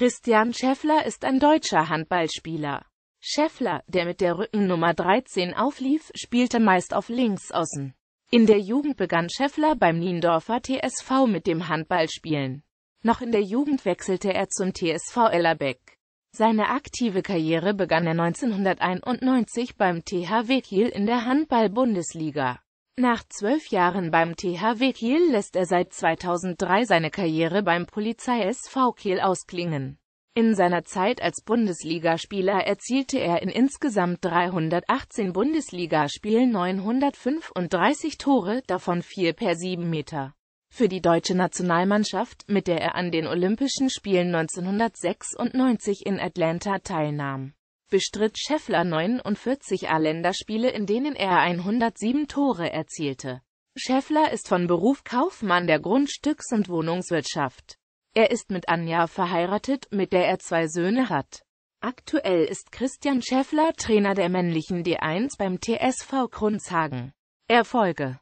Christian Scheffler ist ein deutscher Handballspieler. Scheffler, der mit der Rückennummer 13 auflief, spielte meist auf Linksaußen. In der Jugend begann Scheffler beim Niendorfer TSV mit dem Handballspielen. Noch in der Jugend wechselte er zum TSV Ellerbeck. Seine aktive Karriere begann er 1991 beim THW Kiel in der Handball-Bundesliga. Nach zwölf Jahren beim THW Kiel lässt er seit 2003 seine Karriere beim Polizei SV Kiel ausklingen. In seiner Zeit als Bundesligaspieler erzielte er in insgesamt 318 Bundesligaspielen 935 Tore, davon 4 per 7 Meter. Für die deutsche Nationalmannschaft, mit der er an den Olympischen Spielen 1996 in Atlanta teilnahm bestritt Scheffler 49 A-Länderspiele, in denen er 107 Tore erzielte. Scheffler ist von Beruf Kaufmann der Grundstücks- und Wohnungswirtschaft. Er ist mit Anja verheiratet, mit der er zwei Söhne hat. Aktuell ist Christian Scheffler Trainer der männlichen D1 beim TSV Kronzhagen. Erfolge